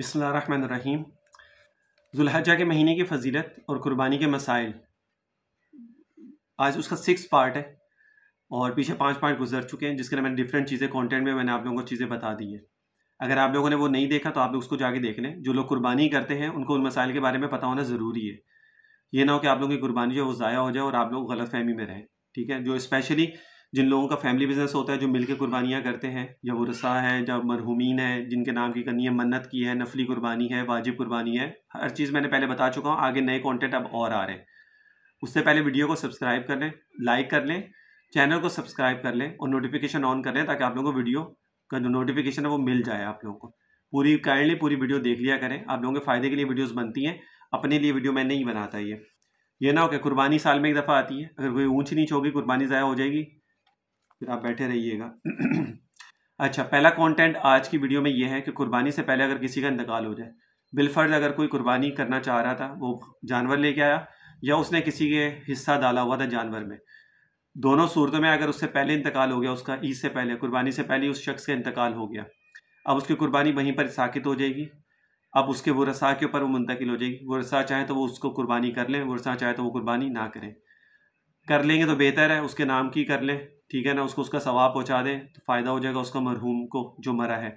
बसमीम जुल्हजा के महीने की फजीलत और कुर्बानी के मसाइल आज उसका सिक्स पार्ट है और पीछे पांच पार्ट गुजर चुके हैं जिसके लिए मैंने डिफरेंट चीज़ें कंटेंट में मैंने आप लोगों को चीज़ें बता दी है अगर आप लोगों ने वो नहीं देखा तो आप लोग उसको जाके देख लें जो लोग कुर्बानी करते हैं उनको उन मसाइल के बारे में पता होना ज़रूरी है ये ना हो कि आप लोगों की कुर्बानी जो है वो ज़ाया हो जाए और आप लोग गलत फहमी में रहें ठीक है जो स्पेशली जिन लोगों का फैमिली बिजनेस होता है जो मिलकर कुर्बानियाँ करते हैं या रसा हैं या मरहूमिन है जिनके नाम की करनी है मन्नत की है नफली कुर्बानी है वाजिब कुर्बानी है हर चीज़ मैंने पहले बता चुका हूँ आगे नए कॉन्टेंट अब और आ रहे हैं उससे पहले वीडियो को सब्सक्राइब कर लें लाइक कर लें चैनल को सब्सक्राइब कर लें और नोटिफिकेशन ऑन कर लें ताकि आप लोगों को वीडियो का जो नोटिफिकेशन है वो मिल जाए आप लोगों को पूरी काइंडली पूरी वीडियो देख लिया करें आप लोगों के फ़ायदे के लिए वीडियोस बनती हैं अपने लिए वीडियो मैं नहीं बनाता ये ये ना हो कि कुर्बानी साल में एक दफ़ा आती है अगर कोई ऊँच नीच होगी कुर्बानी ज़ाया हो जाएगी फिर आप बैठे रहिएगा अच्छा पहला कंटेंट आज की वीडियो में ये है कि कुर्बानी से पहले अगर किसी का इंतकाल हो जाए बिलफर्ज अगर कोई कुर्बानी करना चाह रहा था वो जानवर लेके आया या उसने किसी के हिस्सा डाला हुआ था जानवर में दोनों सूरतों में अगर उससे पहले इंतकाल हो गया उसका ईद से पहले कुर्बानी से पहले उस शख्स का इंतकाल हो गया अब उसकी कुर्बानी वहीं पर साकित हो जाएगी अब उसके वसा के ऊपर वो मुंतकिल हो जाएगी वसा चाहे तो वो उसको कुर्बानी कर लें वसा चाहे तो वो कुर्बानी ना करें कर लेंगे तो बेहतर है उसके नाम की कर लें ठीक है ना उसको उसका सवाब पहुंचा दें तो फ़ायदा हो जाएगा उसका मरहूम को जो मरा है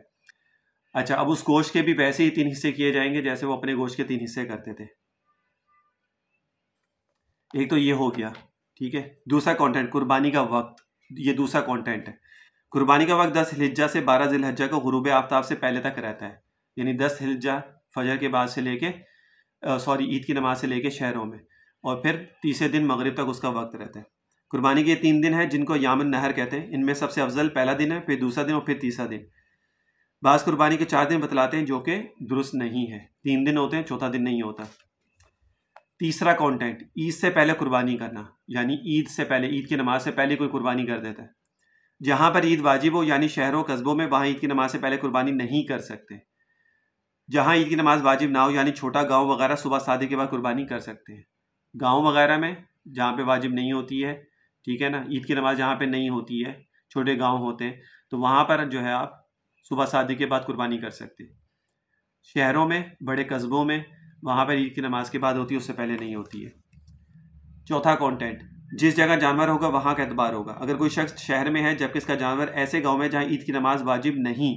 अच्छा अब उस गोश्त के भी वैसे ही तीन हिस्से किए जाएंगे जैसे वो अपने गोश्त के तीन हिस्से करते थे एक तो ये हो गया ठीक है दूसरा कंटेंट कुर्बानी का वक्त ये दूसरा कंटेंट है कुर्बानी का वक्त दस हिज्जा से बारह जिलहजा को गुरूब आफ्ताब से पहले तक रहता है यानी दस हिज्जा फजर के बाद से लेके सॉरी ईद की नमाज से लेके शहरों में और फिर तीसरे दिन मगरब तक उसका वक्त रहता है कुर्बानी के तीन दिन हैं जिनको यामन नहर कहते हैं इनमें सबसे अफजल पहला दिन है फिर दूसरा दिन और फिर तीसरा दिन बास कुर्बानी के चार दिन बतलाते हैं जो कि दुरुस्त नहीं है तीन दिन होते हैं चौथा दिन नहीं होता तीसरा कॉन्टेंट ईद से पहले कुर्बानी करना यानी ईद से पहले ईद की नमाज से पहले कोई कुर्बानी कर देता है जहाँ पर ईद वाजिब हो यानी शहरों कस्बों में वहाँ ईद की नमाज से पहले कुर्बानी नहीं कर सकते जहाँ ईद की नमाज वाजिब ना हो यानी छोटा गांव वगैरह सुबह शादी के बाद कुर्बानी कर सकते हैं गांव वगैरह में जहाँ पे वाजिब नहीं होती है ठीक है ना ईद की नमाज़ यहाँ पे नहीं होती है छोटे गांव होते हैं तो वहाँ पर जो है आप सुबह शादी के बाद कुर्बानी कर सकते हैं शहरों में बड़े कस्बों में वहाँ पर ईद की नमाज़ के बाद होती है उससे पहले नहीं होती है चौथा कॉन्टेंट जिस जगह जानवर होगा वहाँ का एतबार होगा अगर कोई शख्स शहर में है जबकि इसका जानवर ऐसे गाँव में जहाँ ईद की नमाज़ वाजिब नहीं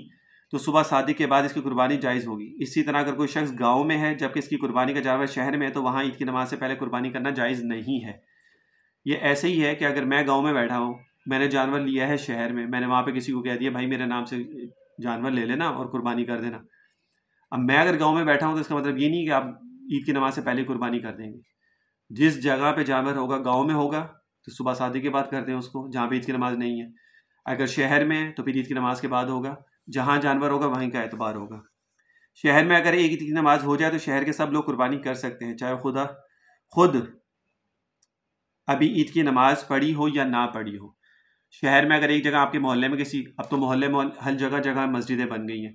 तो सुबह शादी के बाद इसकी कुर्बानी जायज़ होगी इसी तरह अगर कोई शख्स गाँव में है जबकि इसकी कुर्बानी का जानवर शहर में है तो वहाँ ईद की नमाज से पहले कुर्बानी करना जायज़ नहीं है ये ऐसे ही है कि अगर मैं गांव में बैठा हूँ मैंने जानवर लिया है शहर में मैंने वहाँ पे किसी को कह दिया भाई मेरे नाम से जानवर ले लेना और कुर्बानी कर देना अब मैं अगर गाँव में बैठा हूँ तो इसका मतलब ये नहीं कि आप ईद की नमाज से पहले कुर्बानी कर देंगे जिस जगह पे जानवर होगा गाँव में होगा तो सुबह शादी के बाद कर दें उसको जहाँ पे ईद की नमाज नहीं है अगर शहर में है तो फिर ईद की नमाज के बाद होगा जहाँ जानवर होगा वहीं का एतबार होगा शहर में अगर एक ईद की नमाज हो जाए तो शहर के सब लोग कुर्बानी कर सकते हैं चाहे खुदा खुद अभी ईद की नमाज़ पढ़ी हो या ना पढ़ी हो शहर में अगर एक जगह आपके मोहल्ले में किसी अब तो मोहल्ले में हर जगह जगह मस्जिदें बन गई हैं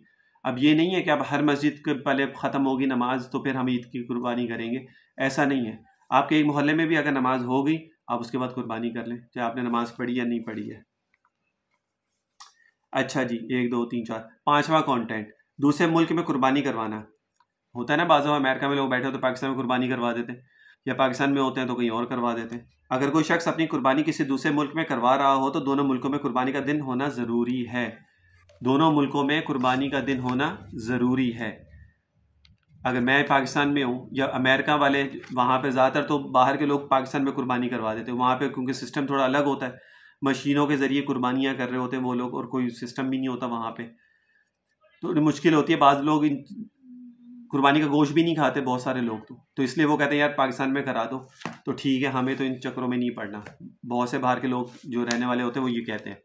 अब ये नहीं है कि अब हर मस्जिद के पहले ख़त्म होगी नमाज तो फिर हम ईद की कुर्बानी करेंगे ऐसा नहीं है आपके एक मोहल्ले में भी अगर नमाज हो गई आप उसके बाद कुर्बानी कर लें चाहे आपने नमाज पढ़ी या नहीं पढ़ी है अच्छा जी एक दो तीन चार पाँचवा कॉन्टेंट दूसरे मुल्क में कुर्बानी करवाना होता है ना बाजा अमेरिका में लोग बैठे हो तो पाकिस्तान में कुर्बानी करवा देते हैं या पाकिस्तान में होते हैं तो कहीं और करवा देते हैं अगर कोई शख्स अपनी कुर्बानी किसी दूसरे मुल्क में करवा रहा हो तो दोनों मुल्कों में कुर्बानी का दिन होना ज़रूरी है दोनों मुल्कों में कुर्बानी का दिन होना ज़रूरी है अगर मैं पाकिस्तान में हूँ या अमेरिका वाले वहाँ पर ज़्यादातर तो बाहर के लोग पाकिस्तान में कुर्बानी करवा देते हैं वहाँ पर क्योंकि सिस्टम थोड़ा अलग होता है मशीनों के ज़रिए कुर्बानियाँ कर रहे होते हैं वो लोग और कोई सिस्टम भी नहीं होता वहाँ पर तो मुश्किल होती है बाद लोग इन कुर्बानी का गोश्त भी नहीं खाते बहुत सारे लोग तो तो इसलिए वो कहते हैं यार पाकिस्तान में करा दो तो ठीक है हमें तो इन चक्करों में नहीं पड़ना बहुत से बाहर के लोग जो रहने वाले होते हैं वो ये कहते हैं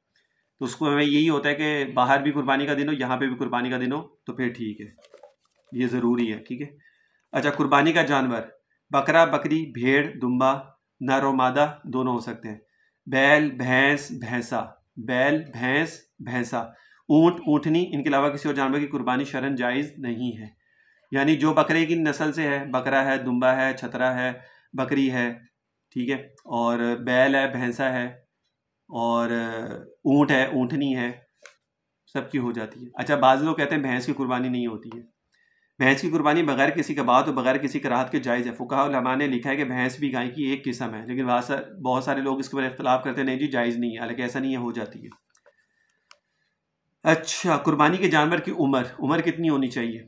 तो उसको हमें यही होता है कि बाहर भी कुर्बानी का दिन हो यहाँ पर भी कुर्बानी का दिन हो तो फिर ठीक है ये ज़रूरी है ठीक है अच्छा कुर्बानी का जानवर बकरा बकरी भेड़ दुम्बा नर और मादा दोनों हो सकते हैं बैल भैंस भैंसा बैल भैंस भैंसा ऊँट ऊँटनी इनके अलावा किसी और जानवर की कुर्बानी शरण जायज़ नहीं है यानी जो बकरे की नस्ल से है बकरा है दुम्बा है छतरा है बकरी है ठीक है और बैल है भैंसा है और ऊँट है ऊँटनी है सबकी हो जाती है अच्छा बाज लोग कहते हैं भैंस की कुर्बानी नहीं होती है भैंस की कुर्बानी बगैर किसी बात और बगैर किसी कराहत के जायज़ है फ़ुकामा ने लिखा है कि भैंस भी गाय की एक किस्म है लेकिन वहाँ बहुत सारे लोग इसके ऊपर इख्तलाफ करते हैं नहीं जी जायज़ नहीं है हालांकि ऐसा नहीं है हो जाती है अच्छा कुर्बानी के जानवर की उम्र उम्र कितनी होनी चाहिए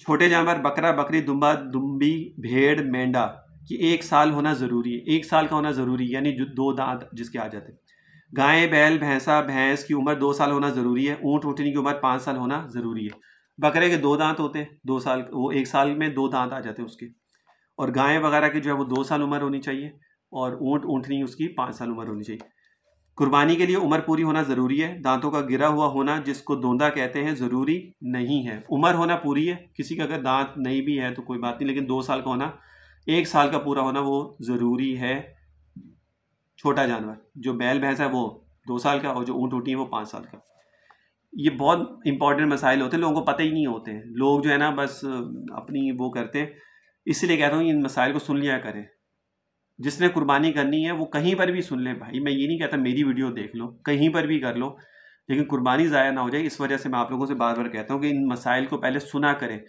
छोटे जानवर बकरा बकरी दुम्बा दुम्बी भेड़ मेंढा कि एक साल होना ज़रूरी है एक साल का होना ज़रूरी है यानी दो दांत जिसके आ जाते हैं गाय बैल भैंसा भैंस की उम्र दो साल होना ज़रूरी है ऊँट ऊँटनी की उम्र पाँच साल होना ज़रूरी है बकरे के दो दांत होते हैं दो साल वो एक साल में दो दांत आ जाते हैं उसके और गाय वगैरह की जो है वो दो साल उम्र होनी चाहिए और ऊँट ऊँटनी उसकी पाँच साल उम्र होनी चाहिए कुर्बानी के लिए उम्र पूरी होना ज़रूरी है दांतों का गिरा हुआ होना जिसको दोंदा कहते हैं ज़रूरी नहीं है उम्र होना पूरी है किसी का अगर दांत नहीं भी है तो कोई बात नहीं लेकिन दो साल का होना एक साल का पूरा होना वो ज़रूरी है छोटा जानवर जो बैल भैंस है वो दो साल का और जो ऊँट उठी है वो पाँच साल का ये बहुत इंपॉर्टेंट मसाइल होते हैं लोगों को पता ही नहीं होते हैं लोग जो है ना बस अपनी वो करते हैं इसलिए कहता हूँ इन मसाइल को सुन लिया करें जिसने कुर्बानी करनी है वो कहीं पर भी सुन ले भाई मैं ये नहीं कहता मेरी वीडियो देख लो कहीं पर भी कर लो लेकिन कुर्बानी ज़ाया ना हो जाए इस वजह से मैं आप लोगों से बार बार कहता हूँ कि इन मसाइल को पहले सुना करें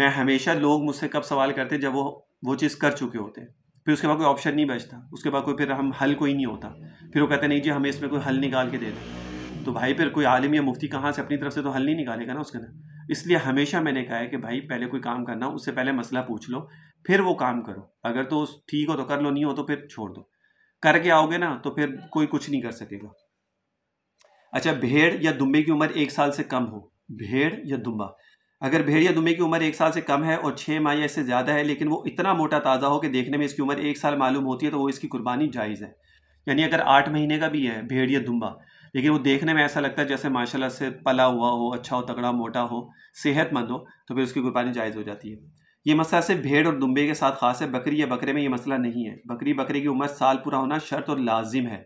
मैं हमेशा लोग मुझसे कब सवाल करते जब वो वो चीज़ कर चुके होते फिर उसके बाद कोई ऑप्शन नहीं बचता उसके बाद कोई फिर हम हल कोई नहीं होता फिर वो कहते नहीं जी हमें इसमें कोई हल निकाल के दे दें तो भाई फिर कोई आलिम या मुफ्ती कहाँ से अपनी तरफ से तो हल नहीं निकालेगा ना उसके ना इसलिए हमेशा मैंने कहा है कि भाई पहले कोई काम करना उससे पहले मसला पूछ लो फिर वो काम करो अगर तो ठीक हो तो कर लो नहीं हो तो फिर छोड़ दो करके आओगे ना तो फिर कोई कुछ नहीं कर सकेगा अच्छा भेड़ या दुम्बे की उम्र एक साल से कम हो भेड़ या दुम्बा अगर भेड़ या दुम्बे की उम्र एक साल से कम है और छः माह या इससे ज़्यादा है लेकिन वो इतना मोटा ताज़ा हो कि देखने में इसकी उम्र एक साल मालूम होती है तो वो इसकी कुर्बानी जायज़ है यानी अगर आठ महीने का भी है भेड़ या दुम्बा लेकिन वो देखने में ऐसा लगता है जैसे माशाल्लाह से पला हुआ हो अच्छा हो तगड़ा मोटा हो सेहतमंद हो तो फिर उसकी कुर्बानी जायज़ हो जाती है ये मसला सिर्फ भेड़ और दुम्बे के साथ खास है बकरी या बकरे में ये मसला नहीं है बकरी बकरे की उम्र साल पूरा होना शर्त और लाजिम है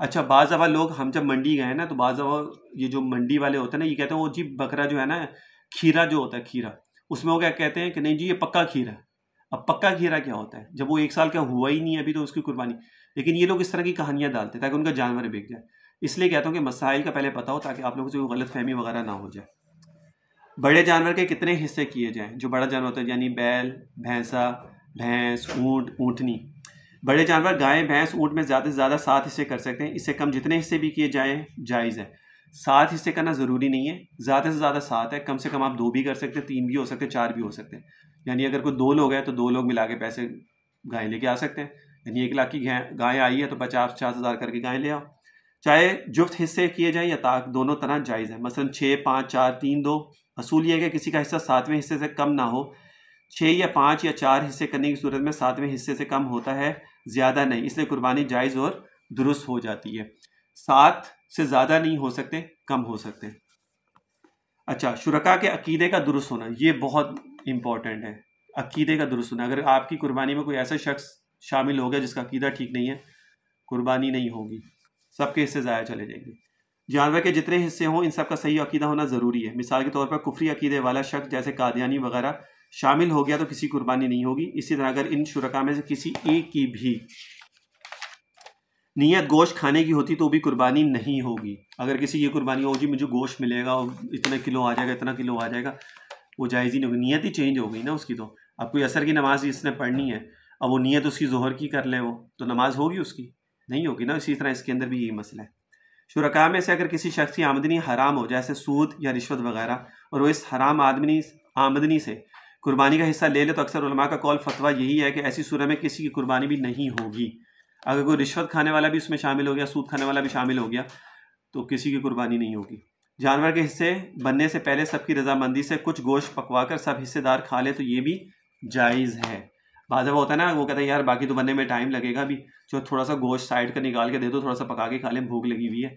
अच्छा बाज़ अवा लोग हम जब मंडी गए ना तो बाज़ अवा ये जो मंडी वाले होते हैं ना ये कहते हैं वो जी बकरा जो है ना खीरा जो होता है खीरा उसमें वो क्या कहते हैं कि नहीं जी ये पक्का खीरा अब पक्का खीरा क्या होता है जब वो एक साल का हुआ ही नहीं अभी तो उसकी कुर्बानी लेकिन ये लोग इस तरह की कहानियाँ डालते हैं ताकि उनका जानवर बिक जाए इसलिए कहता हूँ कि मसाइल का पहले पता हो ताकि आप लोगों से कोई गलत फहमी वगैरह ना हो जाए बड़े जानवर के कितने हिस्से किए जाएँ जो बड़ा जानवर होता है यानी बैल भैंसा भैंस ऊँट ऊँटनी बड़े जानवर गाय भैंस ऊँट में ज़्यादा से ज़्यादा सात हिस्से कर सकते हैं इससे कम जितने हिस्से भी किए जाएँ जायज़ है सात हिस्से करना ज़रूरी नहीं है ज़्यादा से ज़्यादा सात है कम से कम आप दो भी कर सकते हैं तीन भी हो सकते हैं चार भी हो सकते हैं यानी अगर कोई दो लोग हैं तो दो लोग मिला के पैसे गाय लेके आ सकते हैं यानी एक लाख की गाय आई है तो पचास पचास हज़ार करके गाय ले आओ चाहे जुफ्त हिस्से किए जाएं या ताक दोनों तरह जायज़ है मसलन छः पाँच चार तीन दो असूल यह है कि किसी का हिस्सा सातवें हिस्से से कम ना हो छः या पाँच या चार हिस्से करने की सूरत में सातवें हिस्से से कम होता है ज़्यादा नहीं इसलिए कुर्बानी जायज़ और दुरुस्त हो जाती है सात से ज़्यादा नहीं हो सकते कम हो सकते अच्छा शुरा के अकीदे का दुरुस्त होना ये बहुत इंपॉर्टेंट है अकीदे का दुरुस्त होना अगर आपकी कुर्बानी में कोई ऐसा शख्स शामिल हो गया जिसका अकीदा ठीक नहीं है कुर्बानी नहीं होगी सबके हिस्से ज़ाया चले जाएंगे जानवर के जितने हिस्से हों इन सब का सही अकीदा होना ज़रूरी है मिसाल के तौर पर कुफरी अकीदे वाला शख्स जैसे कादियानी वगैरह शामिल हो गया तो किसी कुर्बानी नहीं होगी इसी तरह अगर इन शुरा में से किसी एक की भी नीयत गोश्त खाने की होती तो भी कुर्बानी नहीं होगी अगर किसी की कुर्बानी होगी मुझे गोश्त मिलेगा और इतना किलो आ जाएगा इतना किलो आ जाएगा वो जायज़ ही नहीं होगी नीयत ही चेंज हो गई ना उसकी तो अब कोई असर की नमाज़ इसने पढ़नी है अब वो नीयत उसकी जोहर की कर ले वो तो नमाज़ होगी उसकी नहीं होगी ना इसी तरह इसके अंदर भी यही मसला है शुरा में से अगर किसी शख्स की आमदनी हराम हो जैसे सूद या रिश्वत वगैरह और वो इस हराम आदमी आमदनी से कुर्बानी का हिस्सा ले ले तो अक्सर उलमा का कौल फतवा यही है कि ऐसी सूरह में किसी की कुर्बानी भी नहीं होगी अगर कोई रिश्वत खाने वाला भी उसमें शामिल हो गया सूद खाने वाला भी शामिल हो गया तो किसी की कुर्बानी नहीं होगी जानवर के हिस्से बनने से पहले सबकी रजामंदी से कुछ गोश्त पकवा सब हिस्सेदार खा ले तो ये भी जायज़ है भाजपा होता है ना वो कहता है यार बाकी तो बनने में टाइम लगेगा भी जो थोड़ा सा गोश्त साइड का निकाल के दे दो थोड़ा सा पका के खा लें भूख लगी हुई है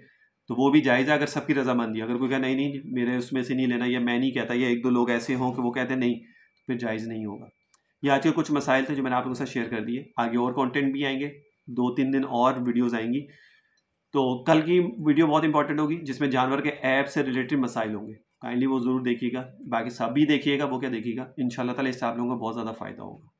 तो वो भी जायज़ है अगर सबकी रजामंदी अगर कोई कहे नहीं नहीं मेरे उसमें से नहीं लेना या मैं नहीं कहता या एक दो लोग ऐसे हों कि वो कहते नहीं तो फिर जायज़ नहीं होगा ये आज के कुछ मसाइल थे जो मैंने आप लोगों के साथ शेयर कर दिए आगे और कॉन्टेंट भी आएंगे दो तीन दिन और वीडियोज़ आएंगी तो कल की वीडियो बहुत इंपॉर्टेंट होगी जिसमें जानवर के ऐप से रिलेटेड मसाइल होंगे काइंडली वो ज़रूर देखिएगा बाकी सब भी देखिएगा वो क्या देखिएगा इन शाला तला इससे आप लोगों को बहुत ज़्यादा फ़ायदा होगा